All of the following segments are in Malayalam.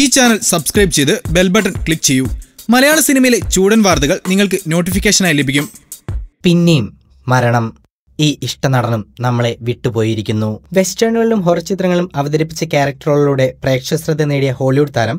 ഈ ചാനൽ സബ്സ്ക്രൈബ് ചെയ്ത് ബെൽ ബട്ടൺ ക്ലിക്ക് ചെയ്യൂ മലയാള സിനിമയിലെ ചൂടൻ വാർത്തകൾ നിങ്ങൾക്ക് നോട്ടിഫിക്കേഷനായി ലഭിക്കും പിന്നെയും മരണം ഈ ഇഷ്ടനടനും നമ്മളെ വിട്ടുപോയിരിക്കുന്നു വെസ്റ്റേണുകളിലും ഹൊറർ ചിത്രങ്ങളും അവതരിപ്പിച്ച ക്യാരക്ടറുകളിലൂടെ പ്രേക്ഷക ശ്രദ്ധ നേടിയ ഹോളിവുഡ് താരം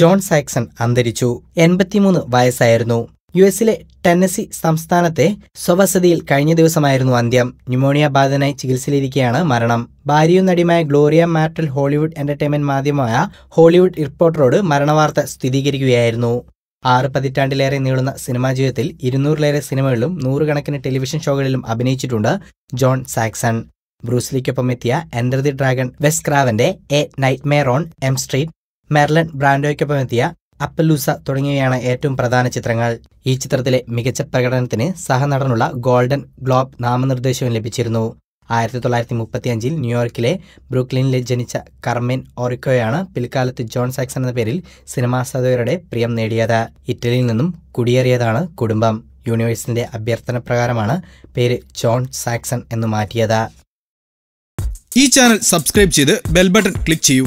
ജോൺ സാക്സൺ അന്തരിച്ചു എൺപത്തിമൂന്ന് വയസ്സായിരുന്നു യു എസിലെ ടെന്നസി സംസ്ഥാനത്തെ സ്വവസതിയിൽ കഴിഞ്ഞ ദിവസമായിരുന്നു അന്ത്യം ന്യൂമോണിയ ബാധനായി ചികിത്സയിലിരിക്കുകയാണ് മരണം ഭാര്യയും നടിയുമായ ഗ്ലോറിയ മാർട്ടൽ ഹോളിവുഡ് എന്റർടൈൻമെന്റ് മാധ്യമമായ ഹോളിവുഡ് റിപ്പോർട്ടറോട് മരണവാർത്ത സ്ഥിരീകരിക്കുകയായിരുന്നു ആറ് പതിറ്റാണ്ടിലേറെ നീളുന്ന സിനിമാ ജീവിതത്തിൽ ഇരുന്നൂറിലേറെ സിനിമകളിലും നൂറുകണക്കിന് ടെലിവിഷൻ ഷോകളിലും അഭിനയിച്ചിട്ടുണ്ട് ജോൺ സാക്സൺ ബ്രൂസ്ലിക്കൊപ്പം എത്തിയ എൻഡർ ദി ഡ്രാഗൺ വെസ് ക്രാവന്റെ a nightmare on Elm Street Marlon ബ്രാൻഡോയ്ക്കൊപ്പം എത്തിയ അപ്പലൂസ തുടങ്ങിയവയാണ് ഏറ്റവും പ്രധാന ചിത്രങ്ങൾ ഈ ചിത്രത്തിലെ മികച്ച പ്രകടനത്തിന് സഹനടനുള്ള ഗോൾഡൻ ഗ്ലോബ് നാമനിർദ്ദേശവും ലഭിച്ചിരുന്നു ആയിരത്തി തൊള്ളായിരത്തി മുപ്പത്തിയഞ്ചിൽ ന്യൂയോർക്കിലെ ബ്രൂക്ലിനിലെ ജനിച്ച കർമെൻ ഓറിക്കോയാണ് പിൽക്കാലത്ത് ജോൺ സാക്സൺ എന്ന പേരിൽ സിനിമാസാധകരുടെ പ്രിയം നേടിയത് ഇറ്റലിയിൽ നിന്നും കുടിയേറിയതാണ് കുടുംബം യൂണിവേഴ്സിൻ്റെ അഭ്യർത്ഥന പ്രകാരമാണ് പേര് ജോൺ സാക്സൺ എന്ന് മാറ്റിയത് ഈ ചാനൽ സബ്സ്ക്രൈബ് ചെയ്ത് ബെൽ ബട്ടൺ ക്ലിക്ക് ചെയ്യൂ